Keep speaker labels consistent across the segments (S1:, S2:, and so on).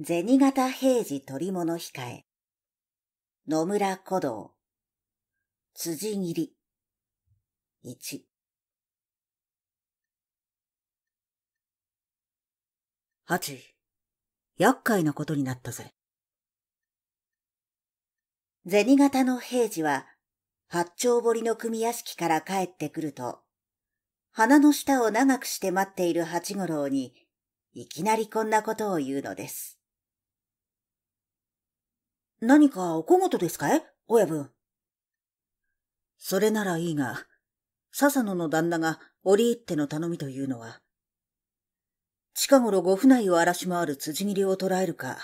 S1: 銭形平次取物控え。野村古道。辻斬り。一。八、厄介なことになったぜ。銭形の平次は、八丁堀の組屋敷から帰ってくると、鼻の下を長くして待っている八五郎に、いきなりこんなことを言うのです。何かお小言ですかい親分。それならいいが、笹野の旦那が折り入っての頼みというのは、近頃ご府内を荒らし回る辻斬りを捕らえるか、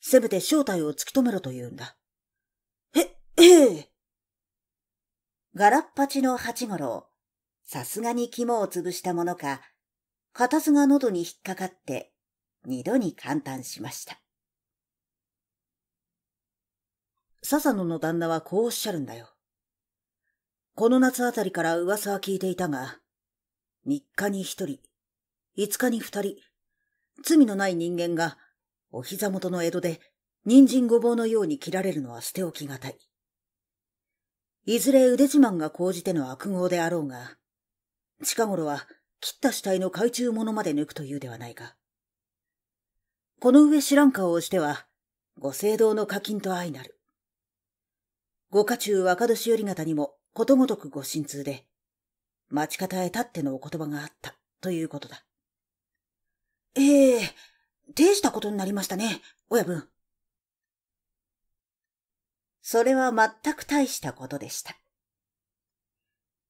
S1: せめて正体を突き止めろと言うんだ。え、ええ。ガラッパチの八五郎、さすがに肝を潰したものか、片図が喉に引っかかって、二度に感嘆しました。笹野の旦那はこうおっしゃるんだよ。この夏あたりから噂は聞いていたが、3日に1人、5日に2人、罪のない人間がお膝元の江戸で人参ごぼうのように切られるのは捨ておきがたい。いずれ腕自慢が講じての悪号であろうが、近頃は切った死体の懐中物まで抜くというではないか。この上知らん顔をしては、ご政道の課金と相なる。ご家中若年寄り方にもことごとくご心痛で、待ち方へ立ってのお言葉があったということだ。ええー、大したことになりましたね、親分。それは全く大したことでした。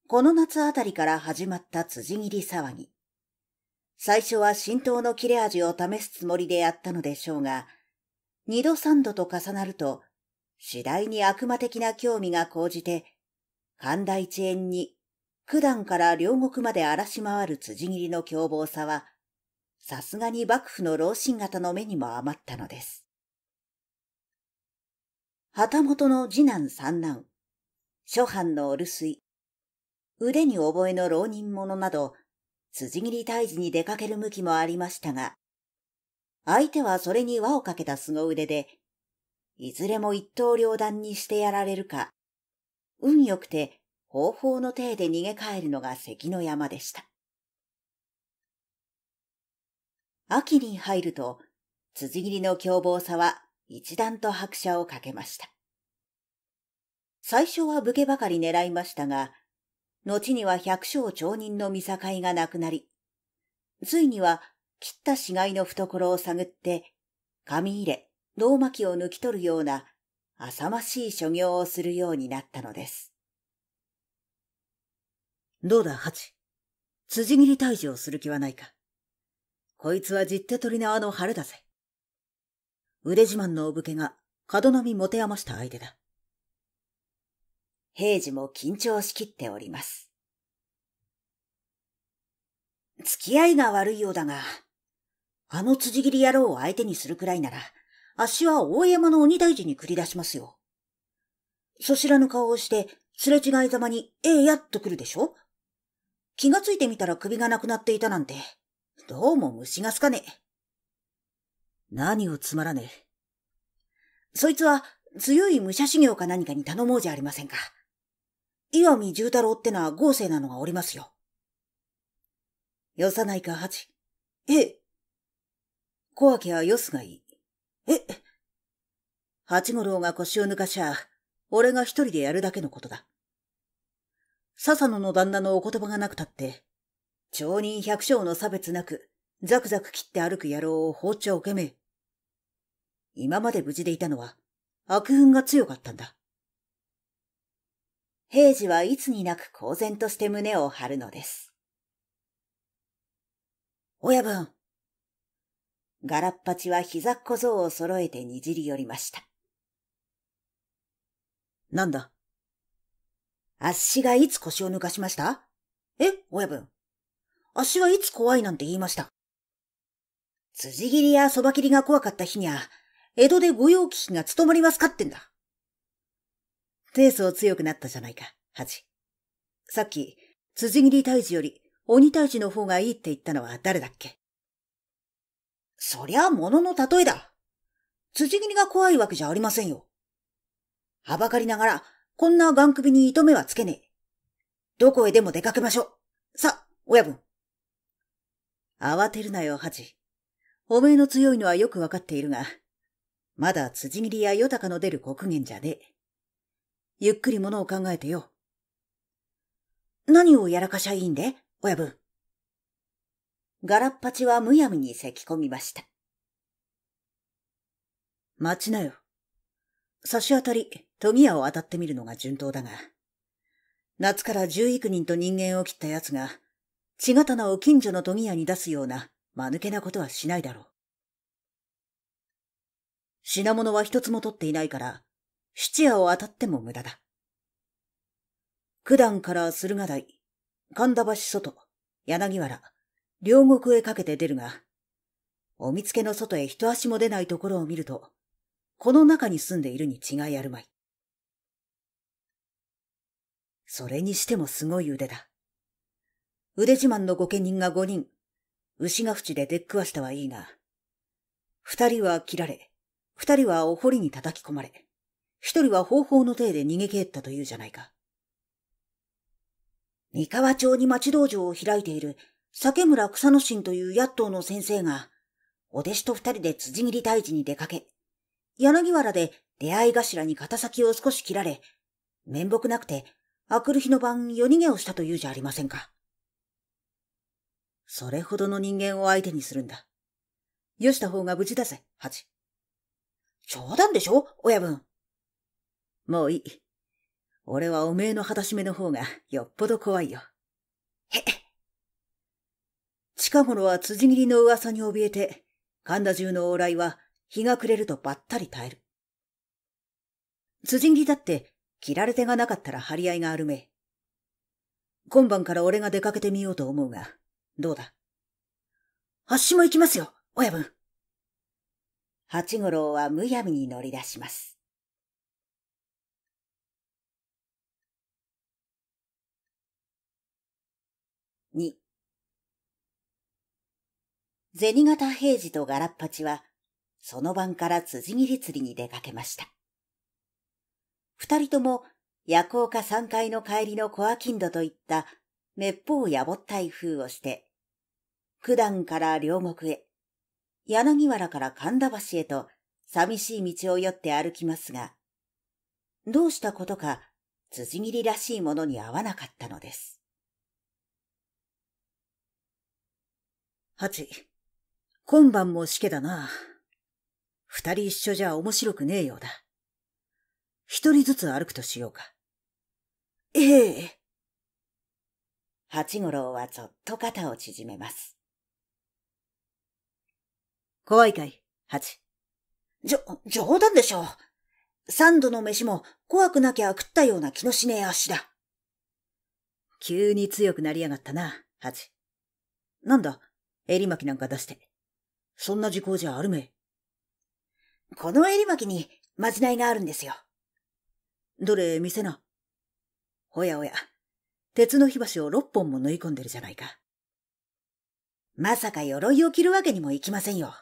S1: この夏あたりから始まった辻切り騒ぎ。最初は浸透の切れ味を試すつもりでやったのでしょうが、二度三度と重なると次第に悪魔的な興味が高じて、神田一円に九段から両国まで荒らし回る辻斬りの凶暴さは、さすがに幕府の老臣方の目にも余ったのです。旗本の次男三男、諸藩のお留守腕に覚えの浪人者など、辻斬り退治に出かける向きもありましたが、相手はそれに輪をかけた凄腕で、いずれも一刀両断にしてやられるか、運よくて方法の体で逃げ帰るのが関の山でした。秋に入ると、辻切りの凶暴さは一段と拍車をかけました。最初は武家ばかり狙いましたが、後には百姓町人の見境がなくなり、ついには切った死骸の懐を探って、紙入れ、胴巻きを抜き取るような浅ましい所業をするようになったのです。どうだ、八。辻斬り退治をする気はないか。こいつは実手取り縄の春だぜ。腕自慢のお武家が角並み持て余した相手だ。平次も緊張しきっております。付き合いが悪いようだが、あの辻斬り野郎を相手にするくらいなら、あっしは大山の鬼大事に繰り出しますよ。そしらぬ顔をして、すれ違いざまに、ええやっと来るでしょ気がついてみたら首がなくなっていたなんて、どうも虫がすかねえ。何をつまらねえ。そいつは、強い武者修行か何かに頼もうじゃありませんか。岩見重太郎ってのは豪勢なのがおりますよ。よさないか、八。ええ。小明はよすがいい。え八五郎が腰を抜かしゃ、俺が一人でやるだけのことだ。笹野の旦那のお言葉がなくたって、町人百姓の差別なく、ザクザク切って歩く野郎を放っちゃおけめ今まで無事でいたのは、悪運が強かったんだ。平次はいつになく公然として胸を張るのです。親分、ガラッパチは膝小僧を揃えてにじり寄りました。なんだあっしがいつ腰を抜かしましたえ親分。あっしはいつ怖いなんて言いました。辻切りやそば切りが怖かった日には、江戸で御用聞きが務まりますかってんだ。スを強くなったじゃないか、ハジ。さっき、辻切り退治より鬼退治の方がいいって言ったのは誰だっけそりゃ物の例えだ。辻斬りが怖いわけじゃありませんよ。はばかりながら、こんな眼首に糸目はつけねえ。どこへでも出かけましょう。さ、親分。慌てるなよ、ハチ。おめえの強いのはよくわかっているが、まだ辻斬りや豊かの出る国言じゃねえ。ゆっくり物を考えてよ。何をやらかしゃいいんで、親分。ガラッパチはむやみに咳き込みました。待ちなよ。差し当たり、ぎ屋を当たってみるのが順当だが、夏から十幾人と人間を切った奴が、血刀を近所のぎ屋に出すような、間抜けなことはしないだろう。品物は一つも取っていないから、質屋を当たっても無駄だ。九段から駿河台、神田橋外、柳原、両国へかけて出るが、お見つけの外へ一足も出ないところを見ると、この中に住んでいるに違いあるまい。それにしてもすごい腕だ。腕自慢の御家人が五人、牛が淵で出っ食わしたはいいが、二人は切られ、二人はお堀に叩き込まれ、一人は方法の手で逃げ帰ったというじゃないか。三河町に町道場を開いている酒村草野心という野党の先生が、お弟子と二人で辻切り退治に出かけ、柳原で出会い頭に肩先を少し切られ、面目なくて、明くる日の晩夜逃げをしたというじゃありませんか。それほどの人間を相手にするんだ。よした方が無事だぜ、八。冗談でしょ親分。もういい。俺はおめえの果たしめの方がよっぽど怖いよ。へっ。近頃は辻斬りの噂に怯えて、神田中の往来は日が暮れるとばったり耐える。辻斬りだって、切られ手がなかったら張り合いがあるめ。今晩から俺が出かけてみようと思うが、どうだあっしも行きますよ、親分。八五郎はむやみに乗り出します。銭形平次とガラッパチは、その晩から辻切り釣りに出かけました。二人とも夜行か三階の帰りのコアキンドといった滅法やぼったい風をして、九段から両国へ、柳原から神田橋へと寂しい道を寄って歩きますが、どうしたことか辻切りらしいものに合わなかったのです。八。今晩もしけだな。二人一緒じゃ面白くねえようだ。一人ずつ歩くとしようか。ええ。八五郎はぞっと肩を縮めます。怖いかい、八。じょ、冗談でしょう。三度の飯も怖くなきゃ食ったような気のしねえ足だ。急に強くなりやがったな、八。なんだ、襟巻きなんか出して。そんな時効じゃあるめ。この襟巻きにまじないがあるんですよ。どれ見せな。おやおや、鉄の火箸を六本も縫い込んでるじゃないか。まさか鎧を着るわけにもいきませんよ。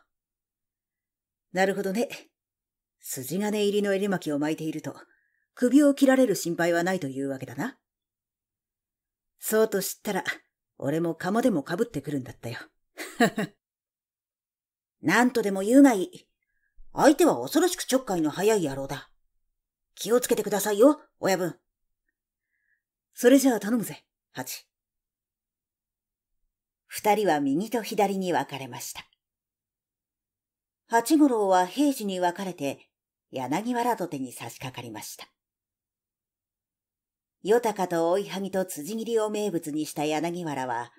S1: なるほどね。筋金入りの襟巻きを巻いていると、首を切られる心配はないというわけだな。そうと知ったら、俺も釜でもかぶってくるんだったよ。何とでも言うがいい。相手は恐ろしくちょっかいの早い野郎だ。気をつけてくださいよ、親分。それじゃあ頼むぜ、八。二人は右と左に分かれました。八五郎は平時に分かれて、柳原土手に差し掛かりました。ヨタカと追いはぎと辻切りを名物にした柳原は、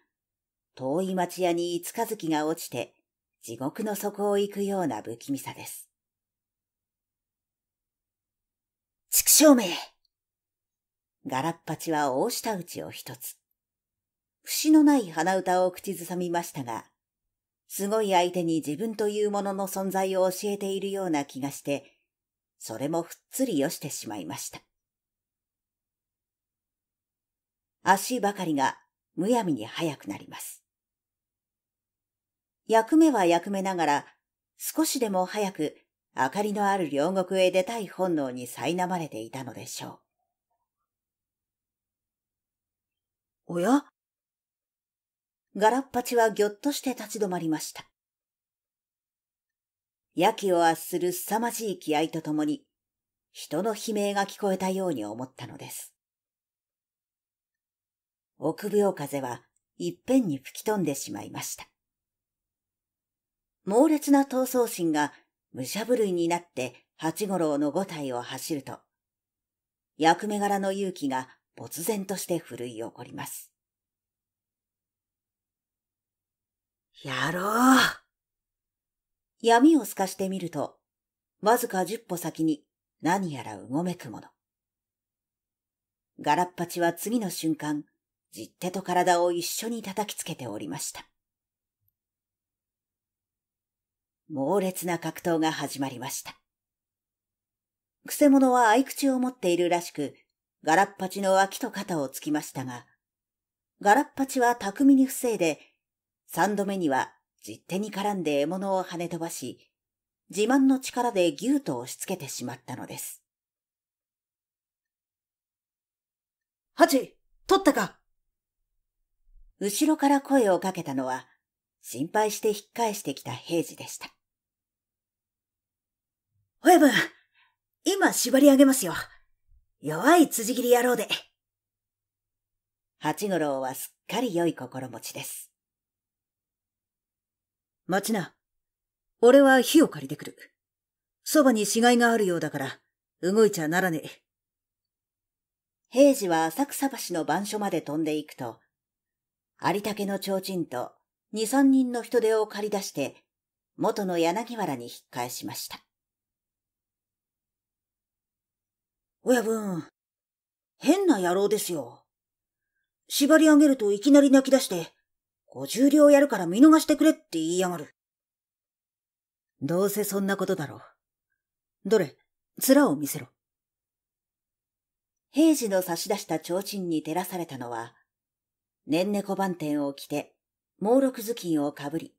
S1: 遠い町屋に五日月が落ちて、地獄の底を行くような不気味さです。畜生めガラッパチは大下打ちを一つ。節のない鼻歌を口ずさみましたが、すごい相手に自分というものの存在を教えているような気がして、それもふっつりよしてしまいました。足ばかりがむやみに速くなります。役目は役目ながら、少しでも早く明かりのある両国へ出たい本能に苛まれていたのでしょう。おやガラッパチはぎょっとして立ち止まりました。やきを圧する凄まじい気合とともに、人の悲鳴が聞こえたように思ったのです。臆病風は一遍に吹き飛んでしまいました。猛烈な闘争心が武者震いになって八五郎の五体を走ると、役目柄の勇気が没然として奮い起こります。やろう闇を透かしてみると、わずか十歩先に何やらうごめくもの。ガラッパチは次の瞬間、じってと体を一緒に叩きつけておりました。猛烈な格闘が始まりました。くせ者は合口を持っているらしく、ガラッパチの脇と肩をつきましたが、ガラッパチは巧みに防いで、三度目には実手に絡んで獲物を跳ね飛ばし、自慢の力でぎゅうと押し付けてしまったのです。ハチ、取ったか後ろから声をかけたのは、心配して引っ返してきた平次でした。親分、今縛り上げますよ。弱い辻切り野郎で。八五郎はすっかり良い心持ちです。待ちな。俺は火を借りてくる。そばに死骸があるようだから、動いちゃならねえ。平次は浅草橋の番所まで飛んでいくと、有竹の提灯と二三人の人手を借り出して、元の柳原に引っ返しました。親分、変な野郎ですよ。縛り上げるといきなり泣き出して、五十両やるから見逃してくれって言いやがる。どうせそんなことだろう。どれ、面を見せろ。平次の差し出した提灯に照らされたのは、年猫番店を着て、猛録頭巾をかぶり、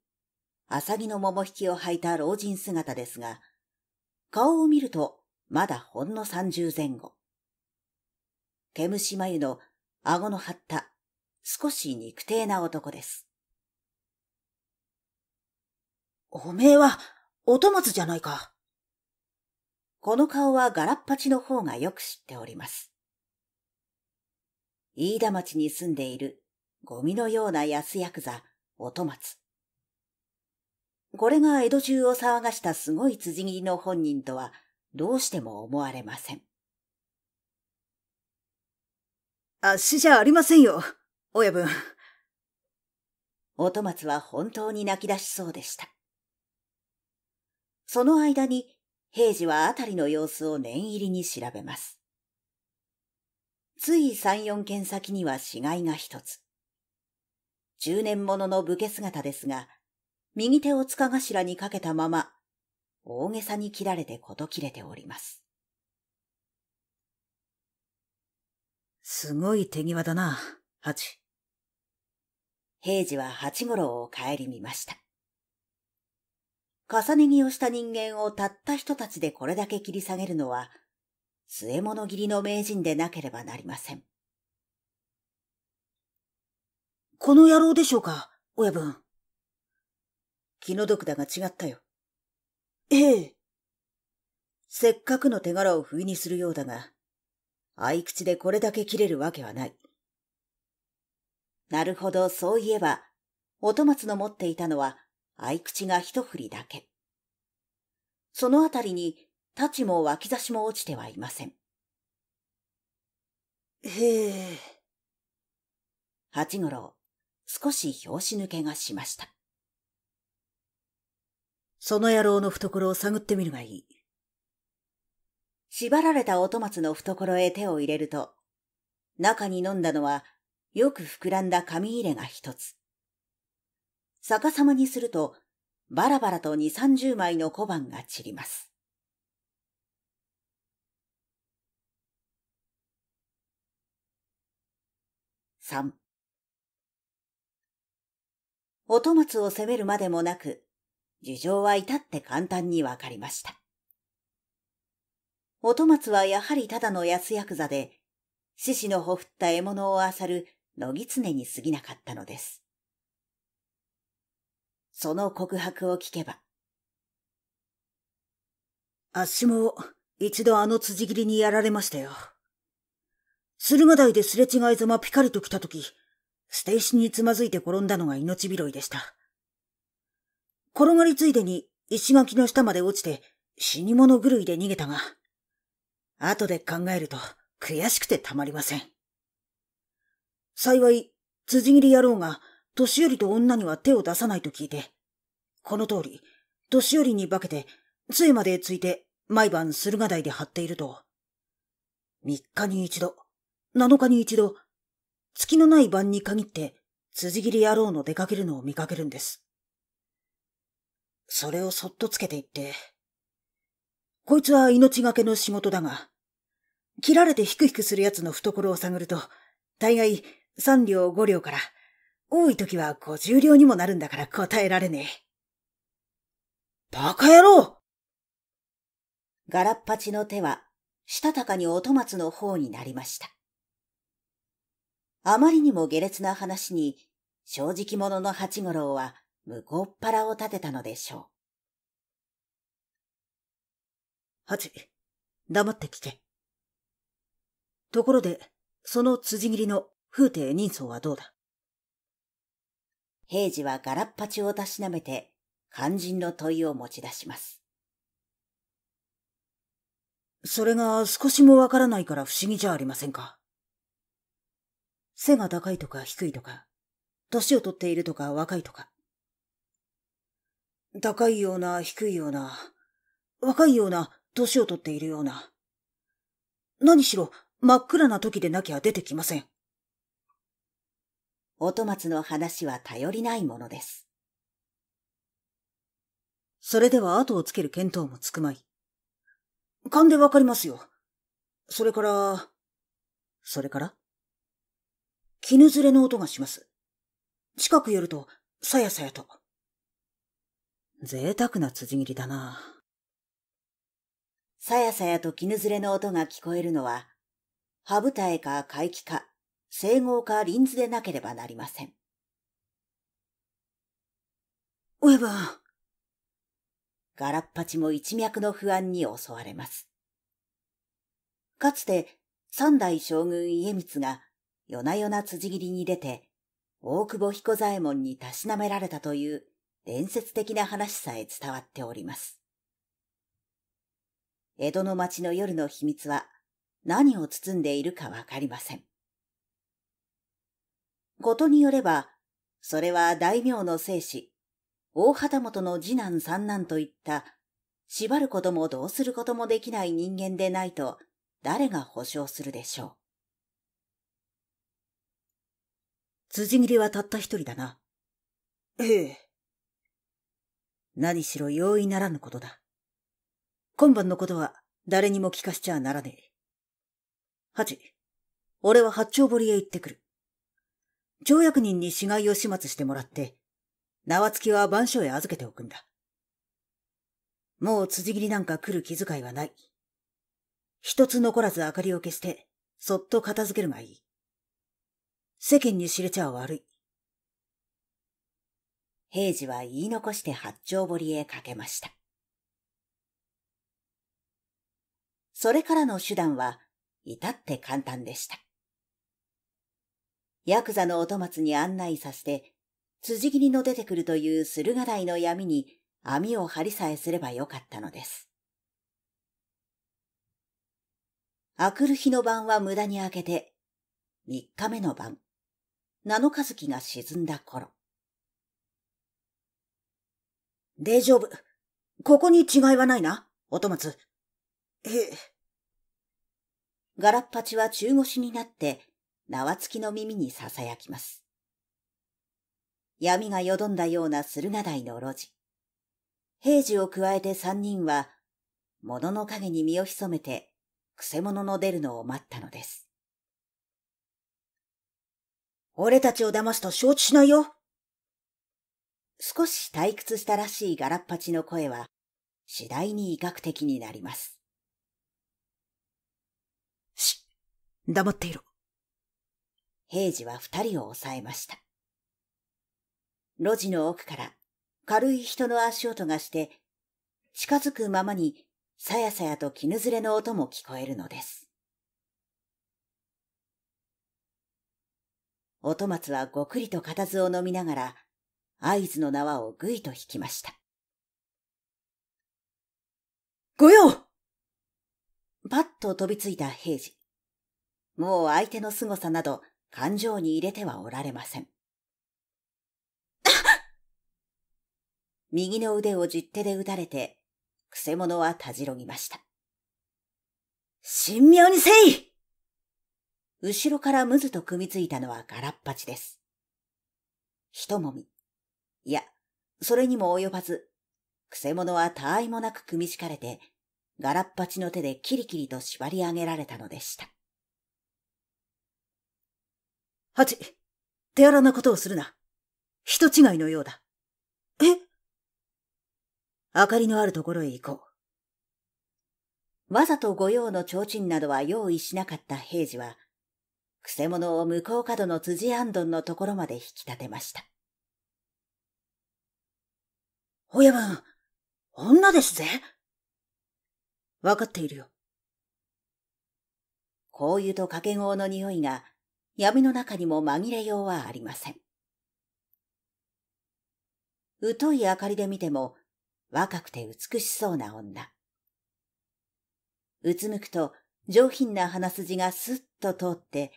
S1: 浅木の桃引きを履いた老人姿ですが、顔を見るとまだほんの三十前後。毛虫眉の顎の張った少し肉体な男です。おめえは、おとまつじゃないか。この顔はガラッパチの方がよく知っております。飯田町に住んでいるゴミのような安ヤクザ、おとまつ。これが江戸中を騒がしたすごい辻斬りの本人とはどうしても思われません。足じゃありませんよ、親分。音松は本当に泣き出しそうでした。その間に、平次はあたりの様子を念入りに調べます。つい三四軒先には死骸が一つ。十年ものの武家姿ですが、右手を塚頭にかけたまま大げさに切られてこと切れております。すごい手際だな、八。平次は八五郎を帰り見ました。重ね着をした人間をたった人たちでこれだけ切り下げるのは、末物切りの名人でなければなりません。この野郎でしょうか、親分。気の毒だが違ったよ。ええ。せっかくの手柄を不意にするようだが、合口でこれだけ切れるわけはない。なるほど、そういえば、音松の持っていたのは、合口が一振りだけ。そのあたりに、太刀も脇差しも落ちてはいません。へえ。八五郎、少し拍子抜けがしました。その野郎の懐を探ってみるがいい。縛られた音松の懐へ手を入れると、中に飲んだのは、よく膨らんだ紙入れが一つ。逆さまにすると、バラバラと二三十枚の小判が散ります。三。音松を責めるまでもなく、事情は至って簡単にわかりました。音松はやはりただの安ヤクザで、獅子のほふった獲物を漁る野狐常に過ぎなかったのです。その告白を聞けば。あっしも一度あの辻斬りにやられましたよ。駿河台ですれ違いざまピカリと来たとき、捨て石につまずいて転んだのが命拾いでした。転がりついでに石垣の下まで落ちて死に物狂いで逃げたが、後で考えると悔しくてたまりません。幸い、辻斬り野郎が年寄りと女には手を出さないと聞いて、この通り、年寄りに化けて杖までついて毎晩駿河台で張っていると、3日に一度、7日に一度、月のない晩に限って辻斬り野郎の出かけるのを見かけるんです。それをそっとつけていって。こいつは命がけの仕事だが、切られてヒクヒクする奴の懐を探ると、大概3両5両から、多い時は50両にもなるんだから答えられねえ。バカ野郎ガラッパチの手は、したたかに音松の方になりました。あまりにも下劣な話に、正直者の八五郎は、向こうっ腹を立てたのでしょう。八、黙って聞け。ところで、その辻斬りの風亭人相はどうだ平次はガラッパチをたしなめて、肝心の問いを持ち出します。それが少しもわからないから不思議じゃありませんか。背が高いとか低いとか、年をとっているとか若いとか、高いような低いような、若いような年をとっているような。何しろ真っ暗な時でなきゃ出てきません。音松の話は頼りないものです。それでは後をつける見当もつくまい。勘でわかりますよ。それから、それから絹ずれの音がします。近く寄ると、さやさやと。贅沢な辻斬りだな。さやさやと絹ずれの音が聞こえるのは、羽舞台か怪奇か、整合か臨図でなければなりません。ウェブンガラッパチも一脈の不安に襲われます。かつて三代将軍家光が夜な夜な辻斬りに出て、大久保彦左衛門にたしなめられたという伝説的な話さえ伝わっております。江戸の町の夜の秘密は何を包んでいるかわかりません。ことによれば、それは大名の生死、大旗本の次男三男といった、縛ることもどうすることもできない人間でないと、誰が保証するでしょう。辻斬りはたった一人だな。ええ。何しろ容易ならぬことだ。今晩のことは誰にも聞かしちゃならねえ。八、俺は八丁堀へ行ってくる。条約人に死骸を始末してもらって、縄付きは番所へ預けておくんだ。もう辻切りなんか来る気遣いはない。一つ残らず明かりを消して、そっと片付けるがいい。世間に知れちゃ悪い。平次は言い残して八丁堀へかけました。それからの手段は、至って簡単でした。ヤクザの音松に案内させて、辻斬りの出てくるという駿河台の闇に網を張りさえすればよかったのです。あくる日の晩は無駄に明けて、三日目の晩、七日月が沈んだ頃。大丈夫。ここに違いはないな、おとまつ。へえ。ガラッパチは中腰になって、縄付きの耳に囁きます。闇がよどんだような駿河台の路地。平時を加えて三人は、物の陰に身を潜めて、くせ者の出るのを待ったのです。俺たちを騙すと承知しないよ少し退屈したらしいガラッパチの声は、次第に威嚇的になります。し、黙っていろ。平次は二人を押さえました。路地の奥から軽い人の足音がして、近づくままにさやさやと絹ずれの音も聞こえるのです。音松はごくりと固唾を飲みながら、合図の縄をぐいと引きました。ご用パッと飛びついた平次。もう相手の凄さなど感情に入れてはおられません。右の腕を十手で打たれて、くせ者はたじろぎました。神妙にせい後ろからむずと組みついたのはガラッパチです。ひともみ、いや、それにも及ばず、くせ者は他愛もなく組み敷かれて、ガラッパチの手でキリキリと縛り上げられたのでした。ハチ、手荒なことをするな。人違いのようだ。え明かりのあるところへ行こう。わざと御用の提灯などは用意しなかった平次は、くせ者を向こう角の辻安頓のところまで引き立てました。親分、女ですぜ。わかっているよ。香油と掛け合の匂いが闇の中にも紛れようはありません。疎い明かりで見ても若くて美しそうな女。うつむくと上品な鼻筋がスッと通って、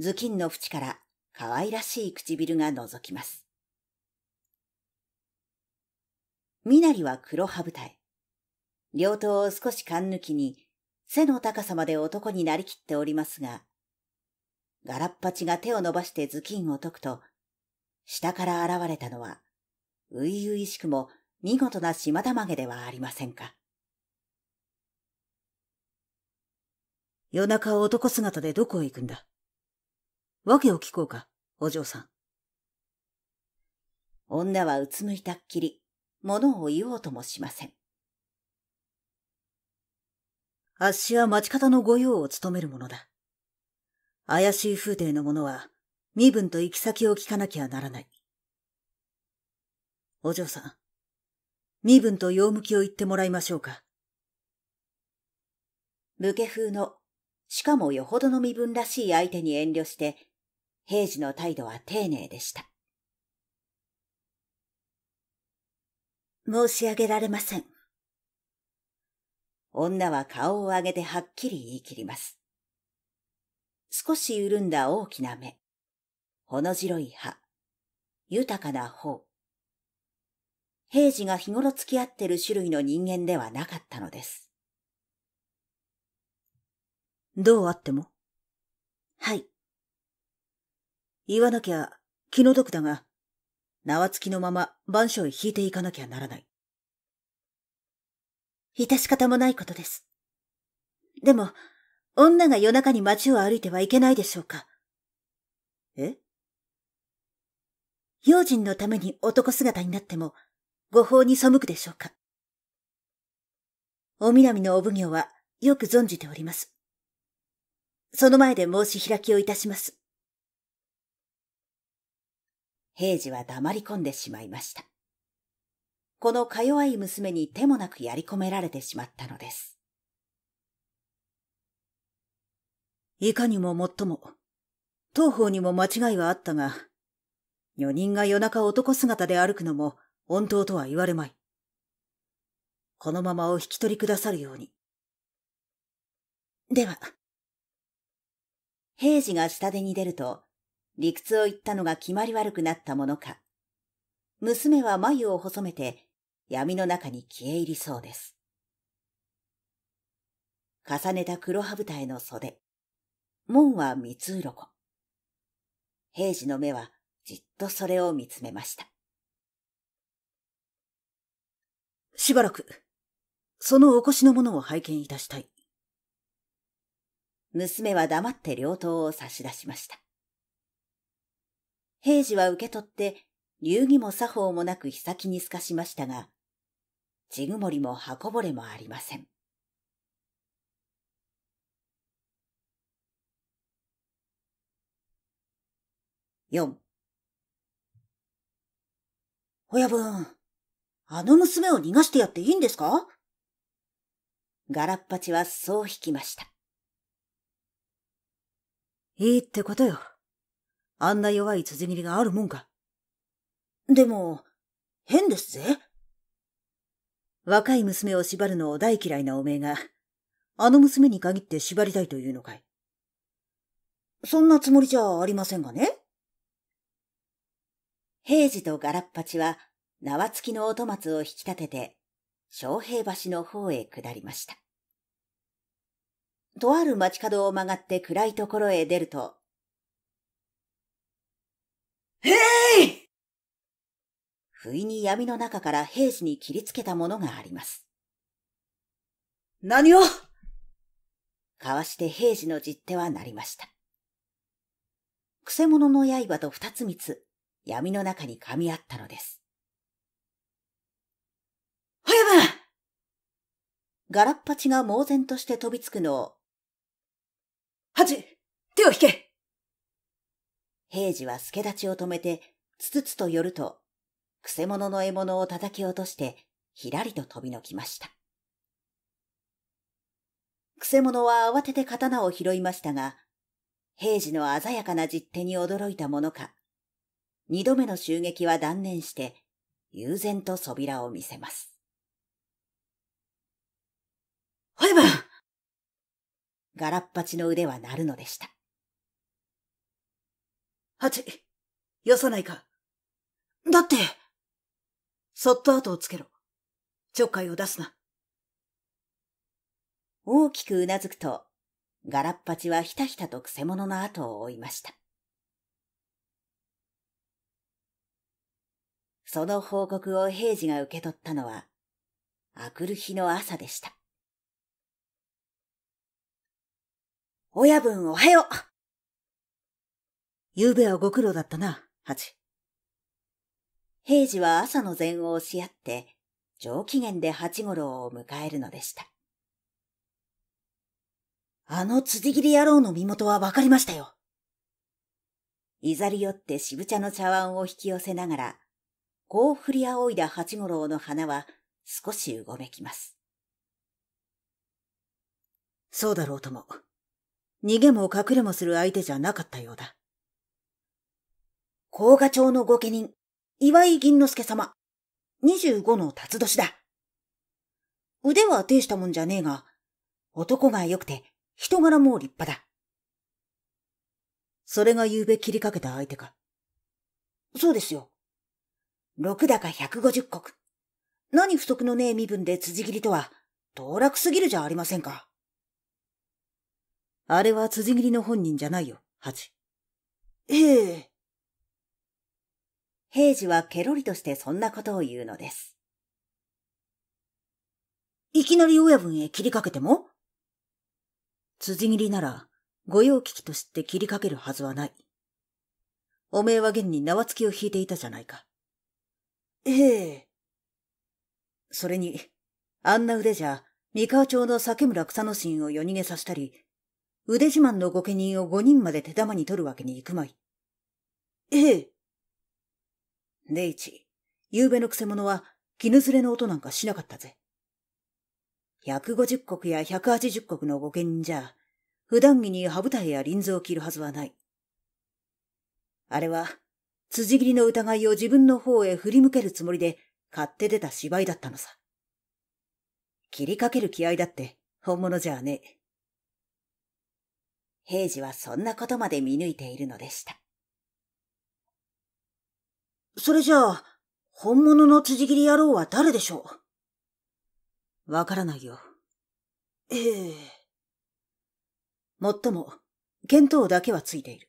S1: 頭巾の縁から可愛らしい唇が覗きます。身なりは黒羽舞台。両頭を少し勘抜きに、背の高さまで男になりきっておりますが、ガラッパチが手を伸ばして頭巾を解くと、下から現れたのは、ういういしくも見事な島曲げではありませんか。夜中男姿でどこへ行くんだ訳を聞こうか、お嬢さん。女はうつむいたっきり、物を言おうともしません。あっしは町方の御用を務めるものだ。怪しい風体の者は身分と行き先を聞かなきゃならない。お嬢さん、身分と用向きを言ってもらいましょうか。武家風の、しかもよほどの身分らしい相手に遠慮して、平時の態度は丁寧でした。申し上げられません。女は顔を上げてはっきり言い切ります。少し緩んだ大きな目、ほの白い歯、豊かな頬。平次が日頃付き合ってる種類の人間ではなかったのです。どうあってもはい。言わなきゃ気の毒だが、縄付きのまま番所へ引いていかなきゃならない。致し方もないことです。でも、女が夜中に街を歩いてはいけないでしょうか。え用心のために男姿になっても、誤報に背くでしょうか。お南のお奉行はよく存じております。その前で申し開きをいたします。平次は黙り込んでしまいました。このか弱い娘に手もなくやり込められてしまったのです。いかにももっとも、当方にも間違いはあったが、女人が夜中男姿で歩くのも本当とは言われまい。このままお引き取りくださるように。では。平次が下手に出ると、理屈を言ったのが決まり悪くなったものか。娘は眉を細めて闇の中に消え入りそうです。重ねた黒羽舞への袖。門は三つ鱗。平次の目はじっとそれを見つめました。しばらく、そのお越しのものを拝見いたしたい。娘は黙って両刀を差し出しました。平次は受け取って、流儀も作法もなく日先にすかしましたが、血曇りも刃こぼれもありません。四。親分、あの娘を逃がしてやっていいんですかガラッパチはそう引きました。いいってことよ。あんな弱い辻斬りがあるもんか。でも、変ですぜ。若い娘を縛るのを大嫌いなおめえが、あの娘に限って縛りたいというのかい。そんなつもりじゃありませんがね。平次とガラッパチは縄付きの音松を引き立てて、昌平橋の方へ下りました。とある街角を曲がって暗いところへ出ると、へい不意に闇の中から兵士に切りつけたものがあります。何をかわして平時の実手はなりました。くせ者の刃と二つ三つ、闇の中に噛み合ったのです。ほやばガラッパチが猛然として飛びつくのを、八手を引け平次は助立ちを止めて、つつつと寄ると、くせ者の獲物を叩き落として、ひらりと飛びのきました。くせ者は慌てて刀を拾いましたが、平次の鮮やかな実手に驚いたものか、二度目の襲撃は断念して、悠然とそびらを見せます。ほいばガラッパチの腕は鳴るのでした。八、よさないか。だって、そっと後をつけろ。ちょっかいを出すな。大きくうなずくと、ガラッパチはひたひたとくせ者の後を追いました。その報告を平次が受け取ったのは、あくる日の朝でした。親分おはよう昨べはご苦労だったな、チ。平次は朝の禅ををし合って、上機嫌で八五郎を迎えるのでした。あの辻斬り野郎の身元はわかりましたよ。いざり寄って渋茶の茶碗を引き寄せながら、こう振り仰いだ八五郎の鼻は少しうごめきます。そうだろうとも。逃げも隠れもする相手じゃなかったようだ。甲賀町の御家人、岩井銀之助様、二十五の辰年だ。腕は低したもんじゃねえが、男が良くて人柄も立派だ。それが昨べ切りかけた相手か。そうですよ。六高百五十国。何不足のねえ身分で辻斬りとは、道落すぎるじゃありませんか。あれは辻斬りの本人じゃないよ、八。ええ。平次はケロリとしてそんなことを言うのです。いきなり親分へ切りかけても辻斬りなら、御用聞きと知って切りかけるはずはない。おめえは現に縄付きを引いていたじゃないか。ええ。それに、あんな腕じゃ、三河町の酒村草之進を夜逃げさせたり、腕自慢の御家人を五人まで手玉に取るわけにいくまい。ええ。デイチ、昨夜のくせ者は絹ずれの音なんかしなかったぜ。150国や180国の御家人じゃ、普段着に羽舞台や臨図を着るはずはない。あれは、辻斬りの疑いを自分の方へ振り向けるつもりで買って出た芝居だったのさ。切りかける気合だって本物じゃねえ。平次はそんなことまで見抜いているのでした。それじゃあ、本物の辻斬り野郎は誰でしょうわからないよ。ええもっとも、見当だけはついている。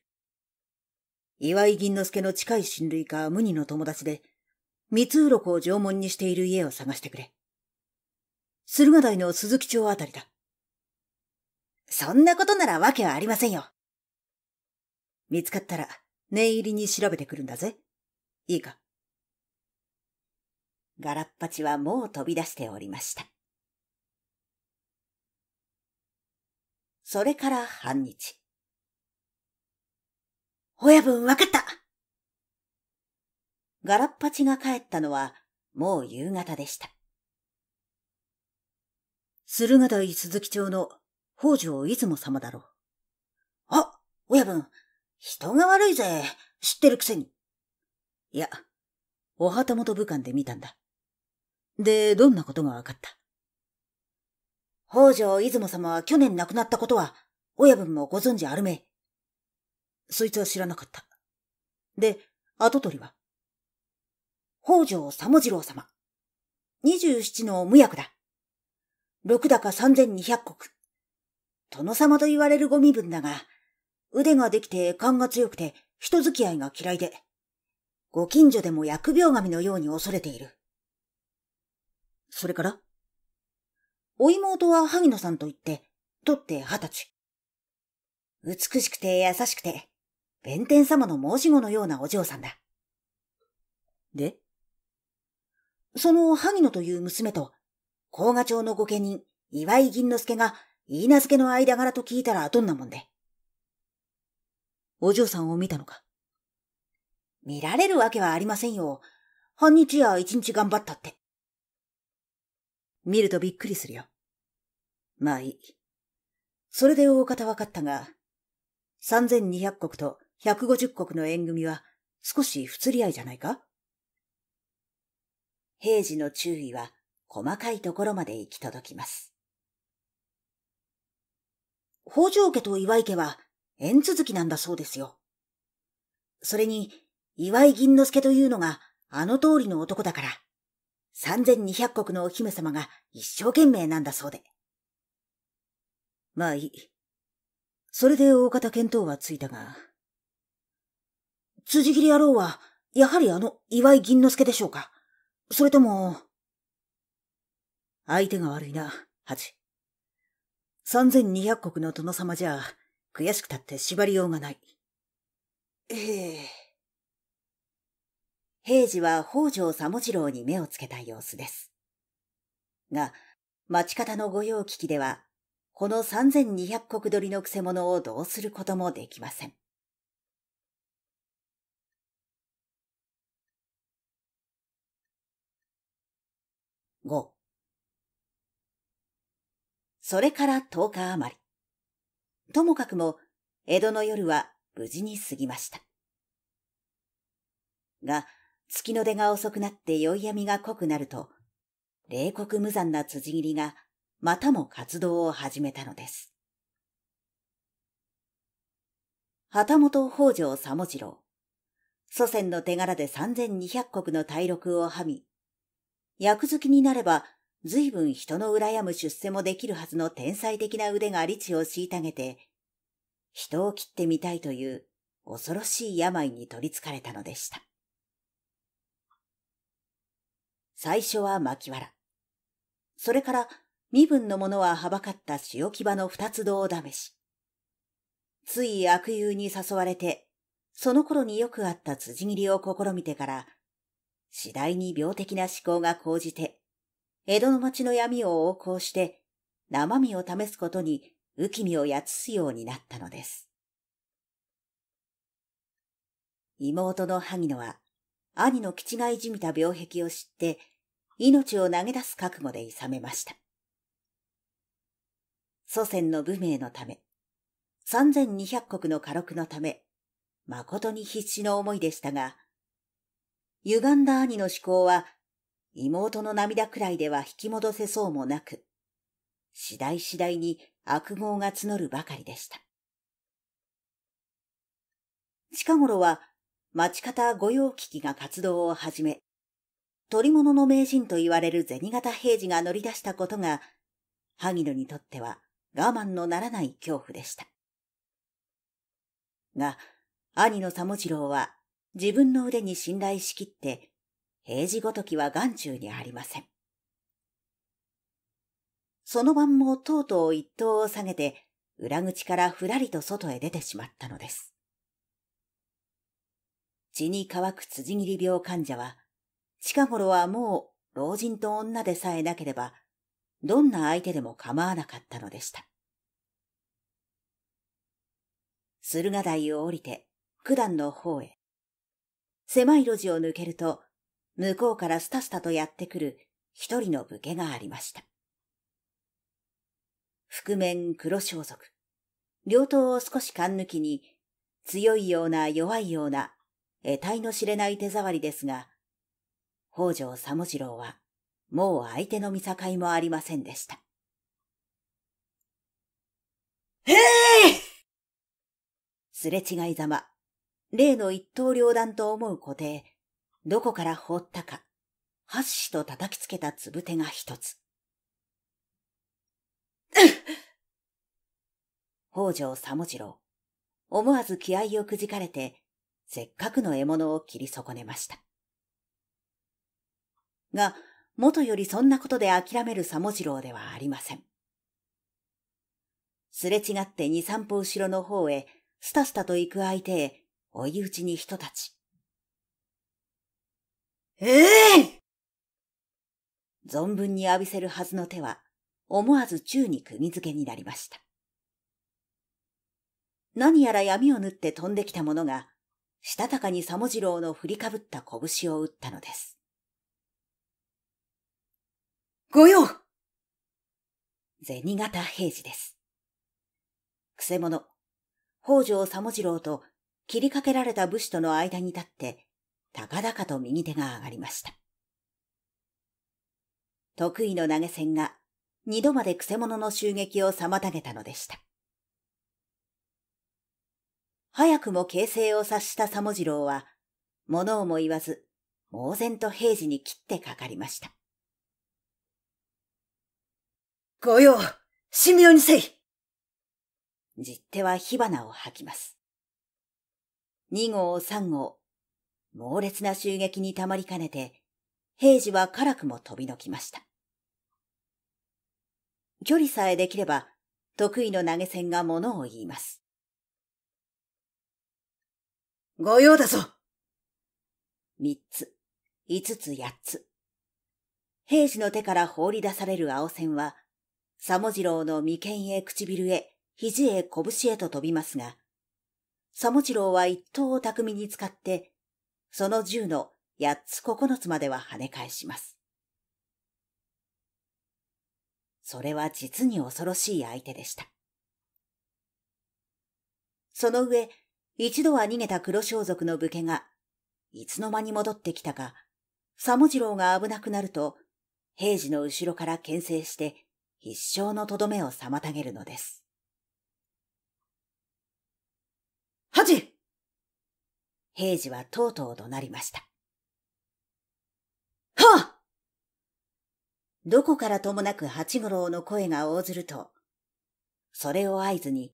S1: 岩井銀之助の近い親類か無二の友達で、三つこを縄文にしている家を探してくれ。駿河台の鈴木町あたりだ。そんなことならわけはありませんよ。見つかったら、念入りに調べてくるんだぜ。いいか。ガラッパチはもう飛び出しておりました。それから半日。親分わかったガラッパチが帰ったのはもう夕方でした。駿河台鈴木町の北条出雲様だろう。あ、親分、人が悪いぜ。知ってるくせに。いや、お旗本武官で見たんだ。で、どんなことが分かった北条出雲様は去年亡くなったことは、親分もご存知あるめ。そいつは知らなかった。で、後取りは北条三次郎様。二十七の無役だ。六高三千二百石。殿様と言われるご身分だが、腕ができて勘が強くて人付き合いが嫌いで、ご近所でも疫病神のように恐れている。それからお妹は萩野さんと言って、とって二十歳。美しくて優しくて、弁天様の申し子のようなお嬢さんだ。でその萩野という娘と、甲賀町の御家人、岩井銀之助が、言い名付けの間柄と聞いたらどんなもんで。お嬢さんを見たのか見られるわけはありませんよ。半日や一日頑張ったって。見るとびっくりするよ。まあいい。それで大方分かったが、3200国と150国の縁組は少し不釣り合いじゃないか平時の注意は細かいところまで行き届きます。北条家と岩井家は縁続きなんだそうですよ。それに、岩井銀之助というのがあの通りの男だから、三千二百国のお姫様が一生懸命なんだそうで。まあいい。それで大方見当はついたが。辻切り野郎は、やはりあの岩井銀之助でしょうかそれとも。相手が悪いな、八。三千二百国の殿様じゃ、悔しくたって縛りようがない。ええ。平次は北条様次郎に目をつけた様子です。が、町方の御用聞きでは、この三千二百石取りのくせ者をどうすることもできません。五。それから十日余り。ともかくも、江戸の夜は無事に過ぎました。が、月の出が遅くなって宵闇が濃くなると、冷酷無残な辻斬りがまたも活動を始めたのです。旗本北条佐次郎。祖先の手柄で3200国の大禄をはみ、役好きになれば随分人の羨む出世もできるはずの天才的な腕が理地を虐いたげて、人を切ってみたいという恐ろしい病に取りつかれたのでした。最初は薪原。それから身分の者ははばかった塩木場の二つ堂試し。つい悪友に誘われて、その頃によくあった辻切りを試みてから、次第に病的な思考が高じて、江戸の町の闇を横行して、生身を試すことに浮き身をやつすようになったのです。妹の萩野は、兄の気違いじみた病壁を知って、命を投げ出す覚悟でいさめました。祖先の武名のため、三千二百国の家禄のため、誠に必死の思いでしたが、歪んだ兄の思考は、妹の涙くらいでは引き戻せそうもなく、次第次第に悪号が募るばかりでした。近頃は町方御用聞きが活動を始め、取り物の名人と言われる銭形平次が乗り出したことが、萩野にとっては我慢のならない恐怖でした。が、兄の佐も次郎は自分の腕に信頼しきって、平時ごときは眼中にありません。その晩もとうとう一頭を下げて、裏口からふらりと外へ出てしまったのです。血に乾く辻切り病患者は、近頃はもう老人と女でさえなければ、どんな相手でも構わなかったのでした。駿河台を降りて、九段の方へ。狭い路地を抜けると、向こうからスタスタとやってくる一人の武家がありました。覆面黒装束。両頭を少し勘抜きに、強いような弱いような得体の知れない手触りですが、北条寒次郎は、もう相手の見境もありませんでした。へえすれ違いざま、例の一刀両断と思う固定、どこから放ったか、はっしと叩きつけたつぶてが一つ。北条寒次郎、思わず気合をくじかれて、せっかくの獲物を切り損ねました。が、元よりそんなことで諦めるモジ次郎ではありません。すれ違って二三歩後ろの方へ、スタスタと行く相手へ、追い打ちに人たち。ええー、存分に浴びせるはずの手は、思わず宙に釘付けになりました。何やら闇を縫って飛んできたものが、したたかに佐ジ次郎の振りかぶった拳を打ったのです。御用銭形平次です。くせ者、北条モジロ郎と切りかけられた武士との間に立って、高々と右手が上がりました。得意の投げ銭が二度までくせ者の襲撃を妨げたのでした。早くも形勢を察した佐茂次郎は、物をも言わず、猛然と平時に切ってかかりました。御用、神妙にせい実手は火花を吐きます。二号三号、猛烈な襲撃にたまりかねて、平次は辛くも飛びのきました。距離さえできれば、得意の投げ銭が物を言います。御用だぞ三つ、五つ八つ。兵士の手から放り出される青線は、モジロ郎の眉間へ唇へ、肘へ拳へと飛びますが、モジロ郎は一刀を巧みに使って、その銃の八つ九つまでは跳ね返します。それは実に恐ろしい相手でした。その上、一度は逃げた黒装束の武家が、いつの間に戻ってきたか、モジロ郎が危なくなると、平次の後ろから牽制して必勝のとどめを妨げるのです。恥平次はとうとう怒鳴りました。はあどこからともなく八五郎の声が応ずると、それを合図に、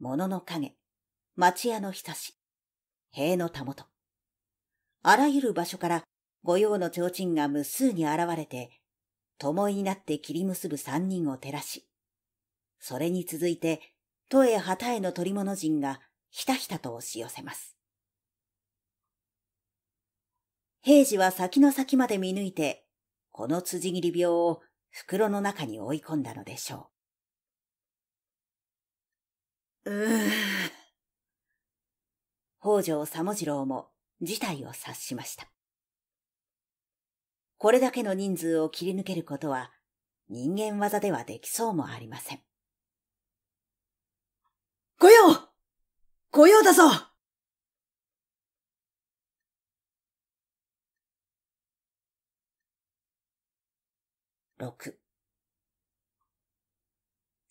S1: 物の影、町屋の久し、塀のたもと。あらゆる場所から御用の提灯が無数に現れて、共になって切り結ぶ三人を照らし、それに続いて、都へ旗への取り物陣がひたひたと押し寄せます。平次は先の先まで見抜いて、この辻斬り病を袋の中に追い込んだのでしょう。うー。北条様次郎も事態を察しました。これだけの人数を切り抜けることは人間技ではできそうもありません。御用御用だぞ六。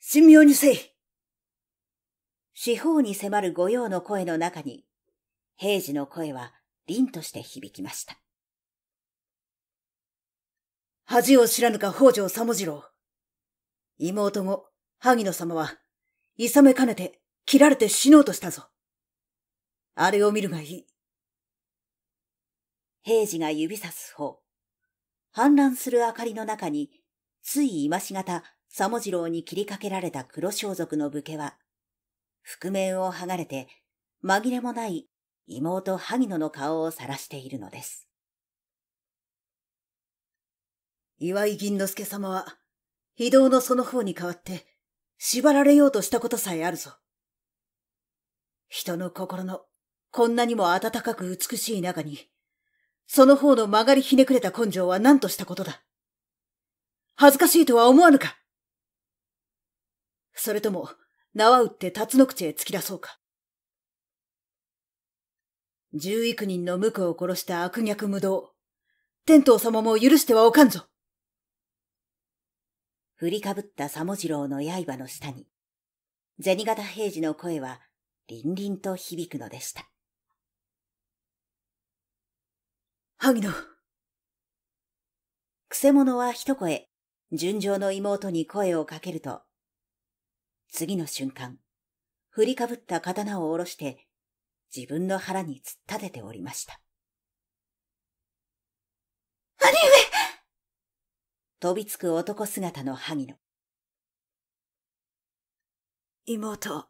S1: 神妙にせい四方に迫る御用の声の中に平次の声は凛として響きました。恥を知らぬか北条三次郎。妹も萩野様は、いさめかねて、切られて死のうとしたぞ。あれを見るがいい。平次が指さす方、氾濫する明かりの中に、つい今しがた佐ジ次郎に切りかけられた黒装束の武家は、覆面を剥がれて、紛れもない妹萩野の顔を晒しているのです。岩井銀之助様は、非道のその方に代わって、縛られようとしたことさえあるぞ。人の心の、こんなにも温かく美しい中に、その方の曲がりひねくれた根性は何としたことだ。恥ずかしいとは思わぬかそれとも、縄打って辰の口へ突き出そうか十幾人の無垢を殺した悪逆無道。天道様も許してはおかんぞ振りかぶったモジロ郎の刃の下に、銭形平次の声は、りんりんと響くのでした。萩野。くせ者は一声、純情の妹に声をかけると、次の瞬間、振りかぶった刀を下ろして、自分の腹に突っ立てておりました。兄上飛びつく男姿の萩野。妹、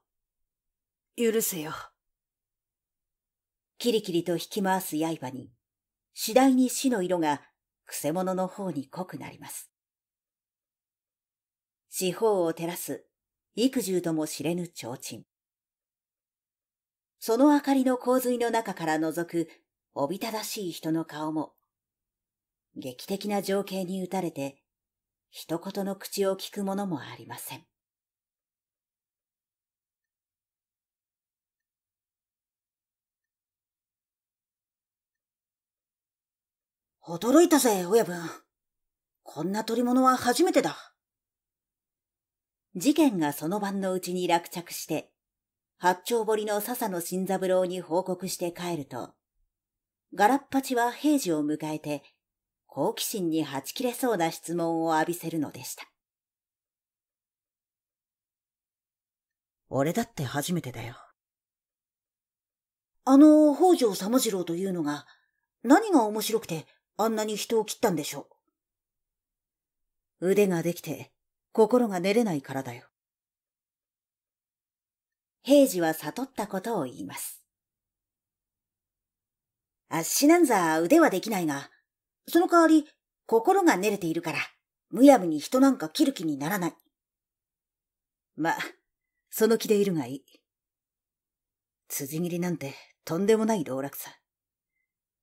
S1: 許せよ。キリキリと引き回す刃に、次第に死の色が、くせ者の方に濃くなります。四方を照らす、幾重とも知れぬ提灯。その明かりの洪水の中から覗くおびただしい人の顔も、劇的な情景に打たれて、一言の口を聞くものもありません。驚いたぜ、親分。こんな取り物は初めてだ。事件がその晩のうちに落着して、八丁堀の笹野新三郎に報告して帰ると、ガラッパチは平時を迎えて、好奇心にはち切れそうな質問を浴びせるのでした。俺だって初めてだよ。あの北条様次郎というのが、何が面白くてあんなに人を切ったんでしょう。腕ができて、心が寝れないからだよ。平次は悟ったことを言います。あっしなんざ腕はできないが、その代わり心が練れているから、むやみに人なんか切る気にならない。ま、その気でいるがいい。辻切りなんてとんでもない道楽さ。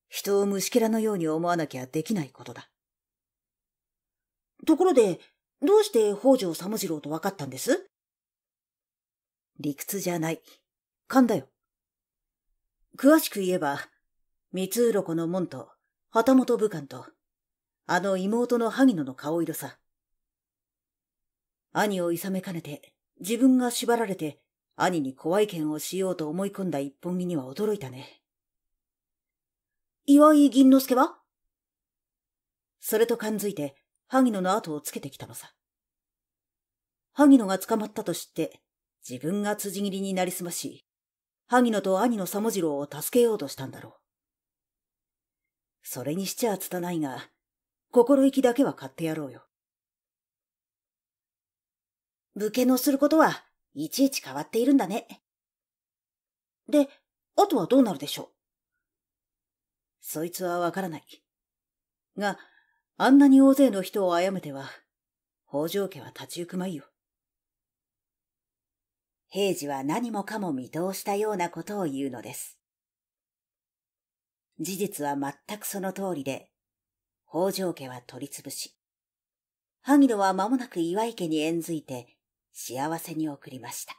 S1: 人を虫けらのように思わなきゃできないことだ。ところで、どうして北条様次郎と分かったんです理屈じゃない。勘だよ。詳しく言えば、三つうろこの門と、旗本武官と、あの妹の萩野の顔色さ。兄をいさめかねて、自分が縛られて、兄に怖い剣をしようと思い込んだ一本木には驚いたね。岩井銀之助はそれと感づいて、萩野の後をつけてきたのさ。萩野が捕まったと知って、自分が辻斬りになりすまし、萩野と兄のモ次郎を助けようとしたんだろう。それにしちゃ拙いが、心意気だけは買ってやろうよ。武家のすることはいちいち変わっているんだね。で、あとはどうなるでしょうそいつはわからない。が、あんなに大勢の人を殺めては、北条家は立ち行くまいよ。平次は何もかも見通したようなことを言うのです。事実は全くその通りで、北条家は取り潰し、萩野は間もなく岩井家に縁づいて幸せに送りました。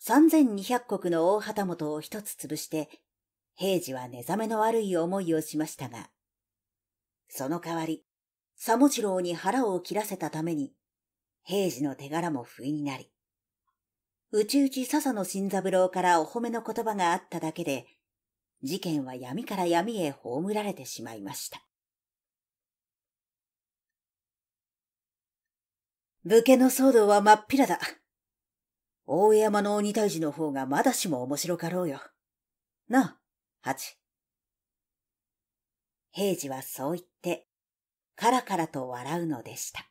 S1: 三千二百石の大旗本を一つ潰して、平次は寝覚めの悪い思いをしましたが、その代わり、佐茂次郎に腹を切らせたために、平時の手柄も不意になり、うちうち笹野新三郎からお褒めの言葉があっただけで、事件は闇から闇へ葬られてしまいました。武家の騒動は真っ平だ。大江山の鬼退治の方がまだしも面白かろうよ。なあ、八。平次はそう言って、カラカラと笑うのでした。